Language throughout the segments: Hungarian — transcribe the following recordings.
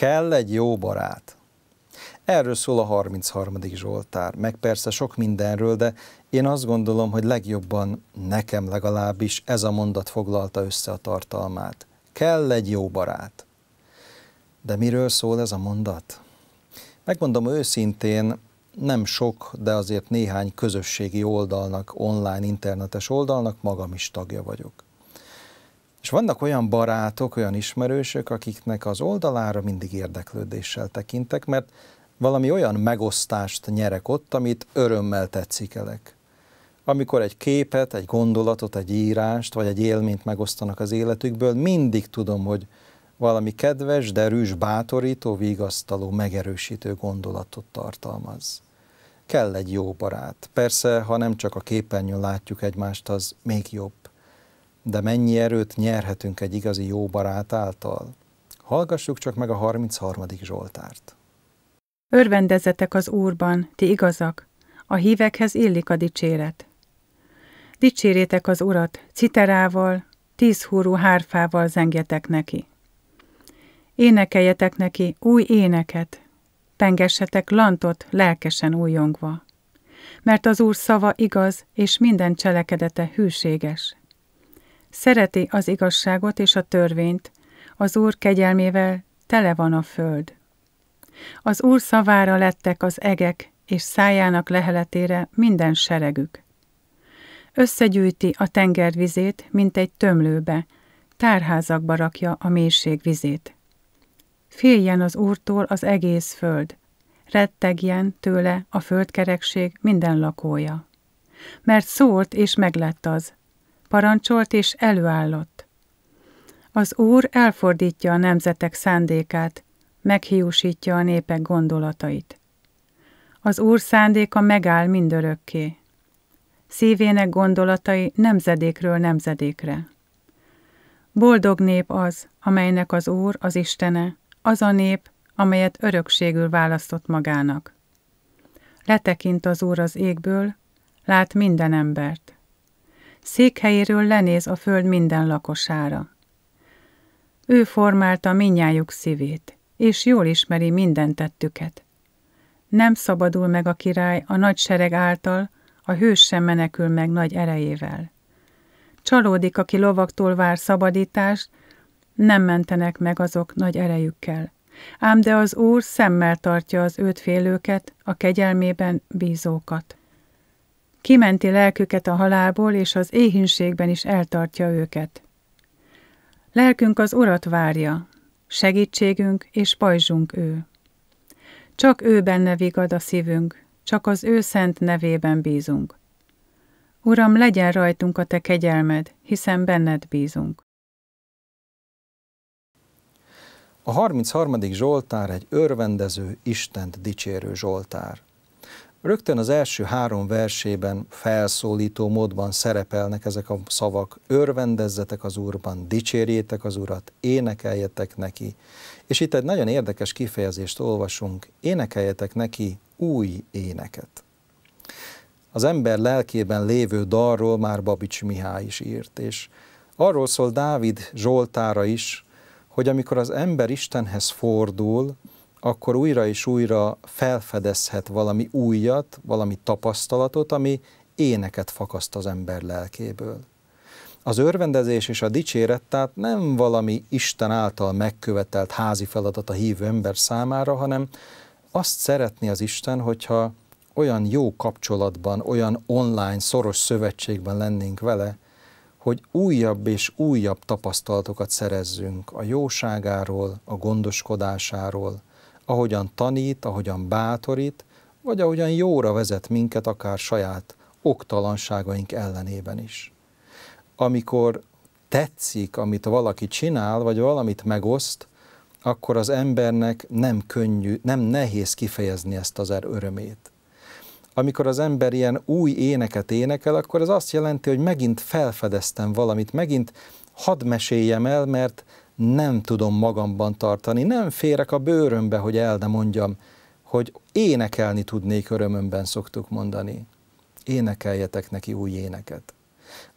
Kell egy jó barát. Erről szól a 33. Zsoltár, meg persze sok mindenről, de én azt gondolom, hogy legjobban nekem legalábbis ez a mondat foglalta össze a tartalmát. Kell egy jó barát. De miről szól ez a mondat? Megmondom őszintén, nem sok, de azért néhány közösségi oldalnak, online internetes oldalnak magam is tagja vagyok. És vannak olyan barátok, olyan ismerősök, akiknek az oldalára mindig érdeklődéssel tekintek, mert valami olyan megosztást nyerek ott, amit örömmel tetszikelek. Amikor egy képet, egy gondolatot, egy írást, vagy egy élményt megosztanak az életükből, mindig tudom, hogy valami kedves, derűs, bátorító, vigasztaló, megerősítő gondolatot tartalmaz. Kell egy jó barát. Persze, ha nem csak a képernyőn látjuk egymást, az még jobb de mennyi erőt nyerhetünk egy igazi jó barát által? Hallgassuk csak meg a 33. Zsoltárt. Örvendezetek az Úrban, ti igazak, a hívekhez illik a dicséret. Dicsérétek az Urat, citerával, tíz húrú hárfával zengjetek neki. Énekeljetek neki új éneket, pengessetek lantot lelkesen újongva. Mert az Úr szava igaz, és minden cselekedete hűséges. Szereti az igazságot és a törvényt, az Úr kegyelmével tele van a föld. Az Úr szavára lettek az egek, és szájának leheletére minden seregük. Összegyűjti a tengervizét, mint egy tömlőbe, tárházakba rakja a mélység vizét. Féljen az Úrtól az egész föld, rettegjen tőle a földkerekség minden lakója. Mert szólt és meglett az, parancsolt és előállott. Az Úr elfordítja a nemzetek szándékát, meghiúsítja a népek gondolatait. Az Úr szándéka megáll mindörökké. Szívének gondolatai nemzedékről nemzedékre. Boldog nép az, amelynek az Úr az Istene, az a nép, amelyet örökségül választott magának. Letekint az Úr az égből, lát minden embert. Székhelyéről lenéz a föld minden lakosára. Ő formálta minnyájuk szívét, és jól ismeri minden tettüket. Nem szabadul meg a király a nagy sereg által, a hős sem menekül meg nagy erejével. Csalódik, aki lovaktól vár szabadítást, nem mentenek meg azok nagy erejükkel. Ám de az Úr szemmel tartja az őt félőket, a kegyelmében bízókat. Kimenti lelküket a halálból, és az éhinségben is eltartja őket. Lelkünk az Urat várja, segítségünk és pajzsunk ő. Csak ő benne vigad a szívünk, csak az ő szent nevében bízunk. Uram, legyen rajtunk a te kegyelmed, hiszen benned bízunk. A 33. Zsoltár egy örvendező, Istent dicsérő Zsoltár. Rögtön az első három versében felszólító módban szerepelnek ezek a szavak. Örvendezzetek az Úrban, dicsérjétek az Urat, énekeljetek neki. És itt egy nagyon érdekes kifejezést olvasunk, énekeljetek neki új éneket. Az ember lelkében lévő dalról már Babics Mihály is írt, és arról szól Dávid Zsoltára is, hogy amikor az ember Istenhez fordul, akkor újra és újra felfedezhet valami újat, valami tapasztalatot, ami éneket fakaszt az ember lelkéből. Az örvendezés és a dicséret tehát nem valami Isten által megkövetelt házi feladat a hívő ember számára, hanem azt szeretni az Isten, hogyha olyan jó kapcsolatban, olyan online, szoros szövetségben lennénk vele, hogy újabb és újabb tapasztalatokat szerezzünk a jóságáról, a gondoskodásáról, ahogyan tanít, ahogyan bátorít, vagy ahogyan jóra vezet minket akár saját oktalanságaink ellenében is. Amikor tetszik, amit valaki csinál, vagy valamit megoszt, akkor az embernek nem könnyű, nem nehéz kifejezni ezt az er- örömét. Amikor az ember ilyen új éneket énekel, akkor ez azt jelenti, hogy megint felfedeztem valamit, megint hadd meséljem el, mert nem tudom magamban tartani, nem férek a bőrömbe, hogy el ne mondjam, hogy énekelni tudnék örömömben, szoktuk mondani. Énekeljetek neki új éneket.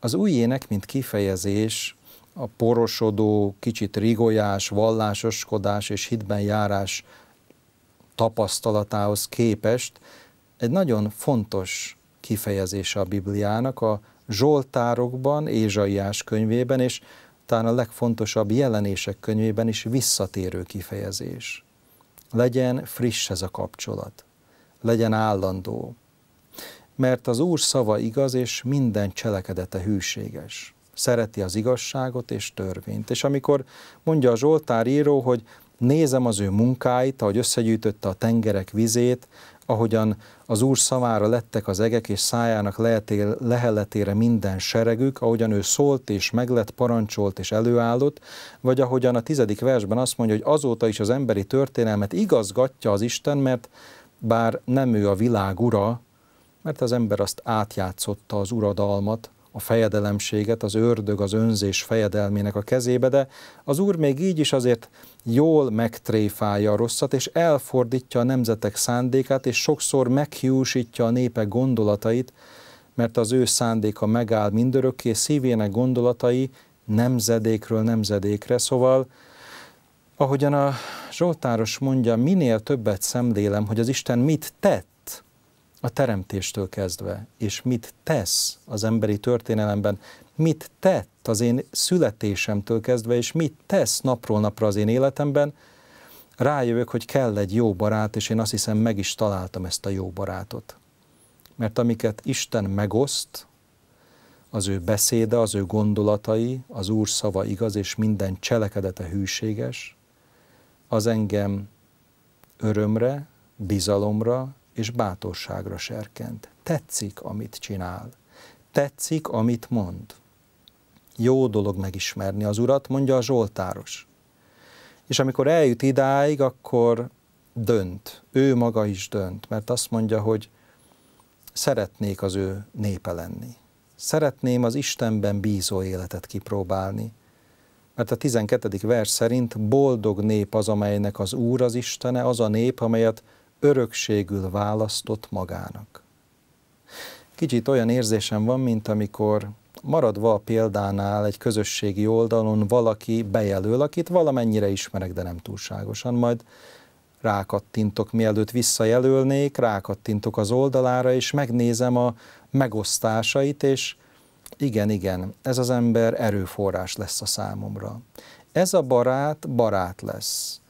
Az új ének, mint kifejezés, a porosodó, kicsit rigolyás, vallásoskodás és hitben járás tapasztalatához képest egy nagyon fontos kifejezése a Bibliának a Zsoltárokban, Ézsaiás könyvében, és talán a legfontosabb jelenések könyvében is visszatérő kifejezés. Legyen friss ez a kapcsolat, legyen állandó, mert az Úr szava igaz, és minden cselekedete hűséges. Szereti az igazságot és törvényt. És amikor mondja a Zsoltár író, hogy nézem az ő munkáit, ahogy összegyűjtötte a tengerek vizét, ahogyan az Úr szavára lettek az egek, és szájának lehetél, leheletére minden seregük, ahogyan ő szólt és meglett, parancsolt és előállott, vagy ahogyan a tizedik versben azt mondja, hogy azóta is az emberi történelmet igazgatja az Isten, mert bár nem ő a világ ura, mert az ember azt átjátszotta az uradalmat, a fejedelemséget, az ördög az önzés fejedelmének a kezébe, de az Úr még így is azért jól megtréfálja a rosszat, és elfordítja a nemzetek szándékát, és sokszor meghiúsítja a népek gondolatait, mert az ő szándéka megáll mindörökké, szívének gondolatai nemzedékről nemzedékre, szóval ahogyan a Zsoltáros mondja, minél többet szemlélem, hogy az Isten mit tett a teremtéstől kezdve, és mit tesz az emberi történelemben, mit tett az én születésemtől kezdve, és mit tesz napról napra az én életemben, rájövök, hogy kell egy jó barát, és én azt hiszem meg is találtam ezt a jó barátot. Mert amiket Isten megoszt, az ő beszéde, az ő gondolatai, az Úr szava igaz, és minden cselekedete hűséges, az engem örömre, bizalomra, és bátorságra serkent. Tetszik, amit csinál. Tetszik, amit mond. Jó dolog megismerni az urat, mondja a Zsoltáros. És amikor eljut idáig, akkor dönt. Ő maga is dönt, mert azt mondja, hogy szeretnék az ő népe lenni. Szeretném az Istenben bízó életet kipróbálni, mert a 12. vers szerint boldog nép az, amelynek az Úr az Istene, az a nép, amelyet örökségül választott magának. Kicsit olyan érzésem van, mint amikor maradva a példánál egy közösségi oldalon valaki bejelöl, akit valamennyire ismerek, de nem túlságosan, majd rákattintok, mielőtt visszajelölnék, rákattintok az oldalára, és megnézem a megosztásait, és igen, igen, ez az ember erőforrás lesz a számomra. Ez a barát barát lesz,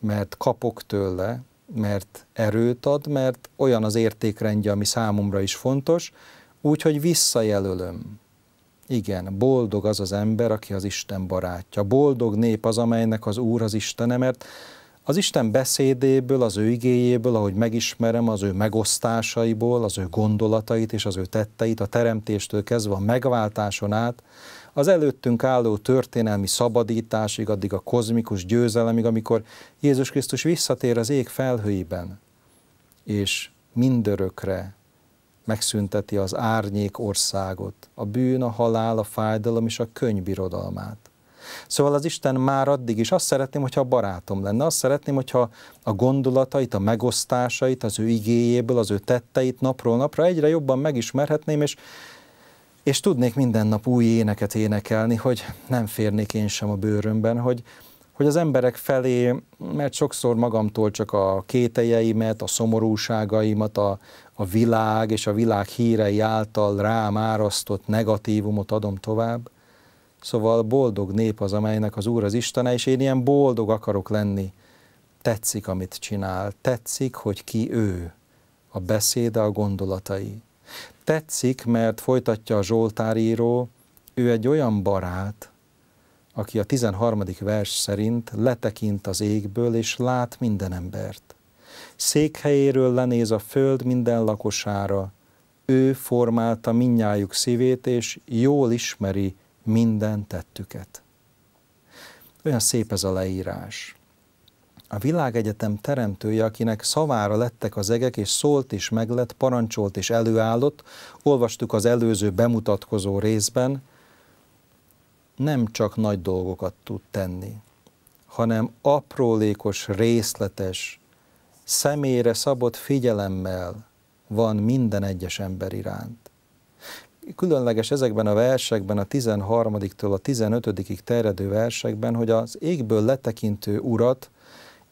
mert kapok tőle, mert erőt ad, mert olyan az értékrendje, ami számomra is fontos, úgyhogy visszajelölöm. Igen, boldog az az ember, aki az Isten barátja. Boldog nép az, amelynek az Úr az Istene, mert az Isten beszédéből, az ő igéjéből, ahogy megismerem, az ő megosztásaiból, az ő gondolatait és az ő tetteit, a teremtéstől kezdve a megváltáson át, az előttünk álló történelmi szabadításig, addig a kozmikus győzelemig, amikor Jézus Krisztus visszatér az ég felhőiben, és mindörökre megszünteti az árnyék országot, a bűn, a halál, a fájdalom és a könyvirodalmát. Szóval az Isten már addig is azt szeretném, hogyha a barátom lenne, azt szeretném, hogyha a gondolatait, a megosztásait, az ő igéjéből, az ő tetteit napról napra egyre jobban megismerhetném, és és tudnék minden nap új éneket énekelni, hogy nem férnék én sem a bőrömben, hogy, hogy az emberek felé, mert sokszor magamtól csak a kételjeimet, a szomorúságaimat, a, a világ és a világ hírei által rám árasztott negatívumot adom tovább. Szóval boldog nép az, amelynek az Úr az Istene, és én ilyen boldog akarok lenni. Tetszik, amit csinál, tetszik, hogy ki ő, a beszéde, a gondolatai tetszik, mert folytatja a Zsoltár író, ő egy olyan barát, aki a 13. vers szerint letekint az égből, és lát minden embert. Székhelyéről lenéz a föld minden lakosára, ő formálta minnyájuk szívét, és jól ismeri minden tettüket. Olyan szép ez a leírás a világegyetem teremtője, akinek szavára lettek az egek, és szólt is meglett, parancsolt és előállott, olvastuk az előző bemutatkozó részben, nem csak nagy dolgokat tud tenni, hanem aprólékos, részletes, személyre szabott figyelemmel van minden egyes ember iránt. Különleges ezekben a versekben, a 13-től a 15 terjedő versekben, hogy az égből letekintő urat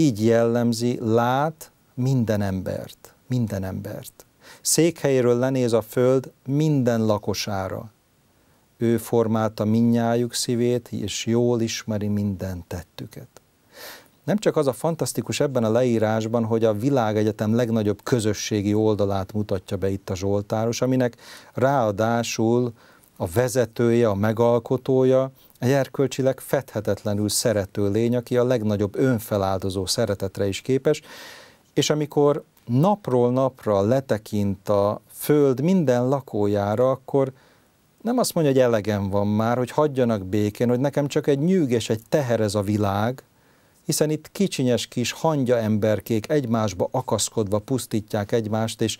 így jellemzi, lát minden embert, minden embert. Székhelyről lenéz a föld minden lakosára. Ő formálta minnyájuk szívét, és jól ismeri minden tettüket. Nem csak az a fantasztikus ebben a leírásban, hogy a világegyetem legnagyobb közösségi oldalát mutatja be itt a Zsoltáros, aminek ráadásul a vezetője, a megalkotója, egy erkölcsileg fethetetlenül szerető lény, aki a legnagyobb önfeláldozó szeretetre is képes, és amikor napról napra letekint a föld minden lakójára, akkor nem azt mondja, hogy elegem van már, hogy hagyjanak békén, hogy nekem csak egy nyűges, egy teher ez a világ, hiszen itt kicsinyes kis hangya emberkék egymásba akaszkodva pusztítják egymást, és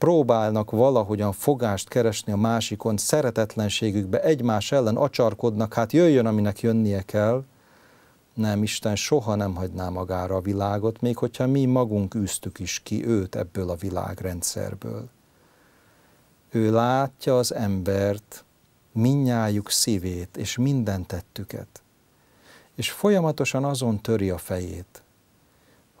próbálnak valahogyan fogást keresni a másikon, szeretetlenségükbe egymás ellen acsarkodnak, hát jöjjön, aminek jönnie kell. Nem, Isten soha nem hagyná magára a világot, még hogyha mi magunk űztük is ki őt ebből a világrendszerből. Ő látja az embert, minnyájuk szívét és minden tettüket, és folyamatosan azon töri a fejét,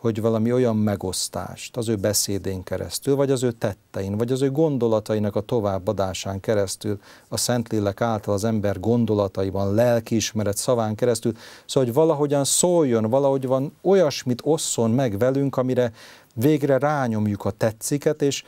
hogy valami olyan megosztást az ő beszédén keresztül, vagy az ő tettein, vagy az ő gondolatainak a továbbadásán keresztül, a Szentlélek által az ember gondolataiban, lelkiismeret szaván keresztül, szóval, hogy valahogyan szóljon, valahogy van olyasmit osszon meg velünk, amire végre rányomjuk a tetsziket, és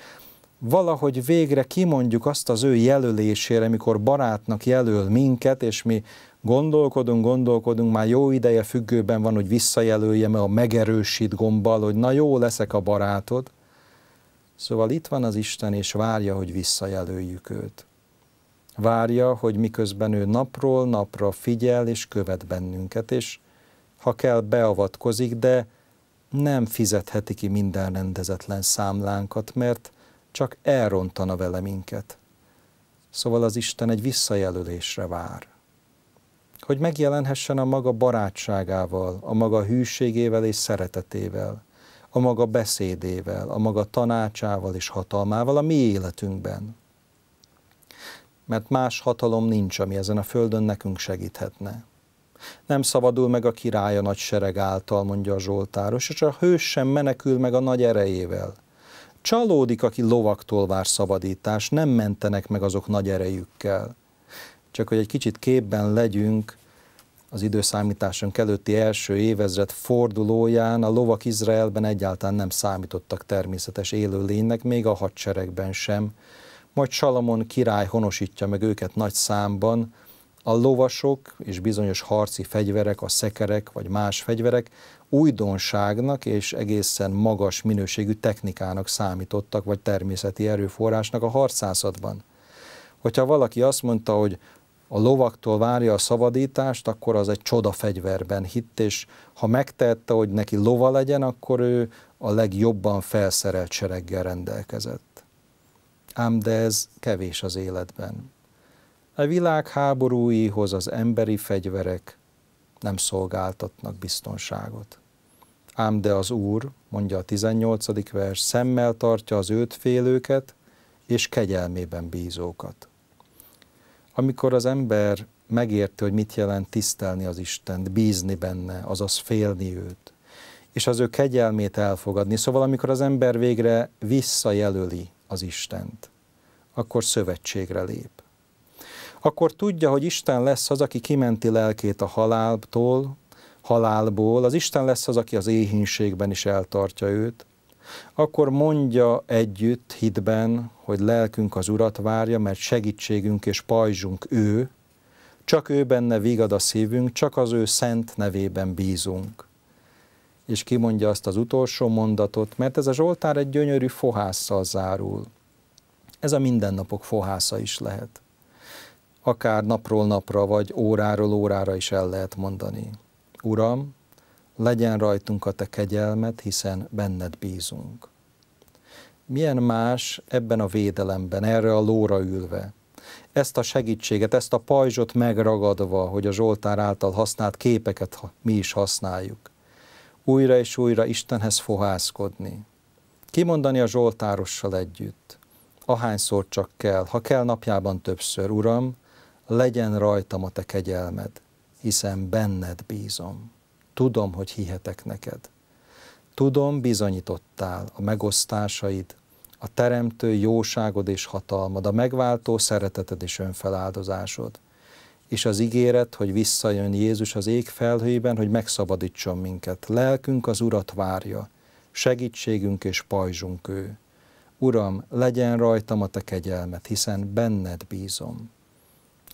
valahogy végre kimondjuk azt az ő jelölésére, amikor barátnak jelöl minket, és mi gondolkodunk, gondolkodunk, már jó ideje függőben van, hogy visszajelöljem a megerősít gombbal, hogy na jó, leszek a barátod. Szóval itt van az Isten, és várja, hogy visszajelöljük őt. Várja, hogy miközben ő napról napra figyel és követ bennünket, és ha kell, beavatkozik, de nem fizetheti ki minden rendezetlen számlánkat, mert csak elrontana vele minket. Szóval az Isten egy visszajelölésre vár. Hogy megjelenhessen a maga barátságával, a maga hűségével és szeretetével, a maga beszédével, a maga tanácsával és hatalmával a mi életünkben. Mert más hatalom nincs, ami ezen a földön nekünk segíthetne. Nem szabadul meg a király a nagy sereg által, mondja a Zsoltáros, és a hős sem menekül meg a nagy erejével – Csalódik, aki lovaktól vár szabadítás, nem mentenek meg azok nagy erejükkel. Csak hogy egy kicsit képben legyünk, az időszámításunk előtti első évezred fordulóján a lovak Izraelben egyáltalán nem számítottak természetes élőlénynek, még a hadseregben sem. Majd Salamon király honosítja meg őket nagy számban, a lovasok és bizonyos harci fegyverek, a szekerek vagy más fegyverek újdonságnak és egészen magas minőségű technikának számítottak, vagy természeti erőforrásnak a harcászatban. Hogyha valaki azt mondta, hogy a lovaktól várja a szabadítást, akkor az egy csoda fegyverben hitt, és ha megtehette, hogy neki lova legyen, akkor ő a legjobban felszerelt sereggel rendelkezett. Ám de ez kevés az életben. A világháborúihoz az emberi fegyverek nem szolgáltatnak biztonságot. Ám de az Úr, mondja a 18. vers, szemmel tartja az őt félőket és kegyelmében bízókat. Amikor az ember megérti, hogy mit jelent tisztelni az Istent, bízni benne, azaz félni őt, és az ő kegyelmét elfogadni. Szóval amikor az ember végre visszajelöli az Istent, akkor szövetségre lép. Akkor tudja, hogy Isten lesz az, aki kimenti lelkét a haláltól, halálból, az Isten lesz az, aki az éhínségben is eltartja őt, akkor mondja együtt hitben, hogy lelkünk az Urat várja, mert segítségünk és pajzsunk ő, csak ő benne vigad a szívünk, csak az ő szent nevében bízunk. És kimondja azt az utolsó mondatot, mert ez a Zsoltár egy gyönyörű fohásszal zárul. Ez a mindennapok fohásza is lehet. Akár napról napra, vagy óráról órára is el lehet mondani. Uram, legyen rajtunk a te kegyelmet, hiszen benned bízunk. Milyen más ebben a védelemben, erre a lóra ülve, ezt a segítséget, ezt a pajzsot megragadva, hogy a Zsoltár által használt képeket mi is használjuk. Újra és újra Istenhez fohászkodni. Kimondani a Zsoltárossal együtt, ahányszor csak kell, ha kell napjában többször, Uram, legyen rajtam a te kegyelmed, hiszen benned bízom. Tudom, hogy hihetek neked. Tudom, bizonyítottál a megosztásaid, a teremtő jóságod és hatalmad, a megváltó szereteted és önfeláldozásod. És az ígéret, hogy visszajön Jézus az ég felhőiben, hogy megszabadítson minket. Lelkünk az Urat várja, segítségünk és pajzsunk ő. Uram, legyen rajtam a te kegyelmet, hiszen benned bízom.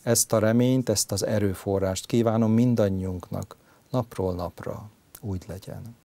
Ezt a reményt, ezt az erőforrást kívánom mindannyiunknak napról napra. Úgy legyen.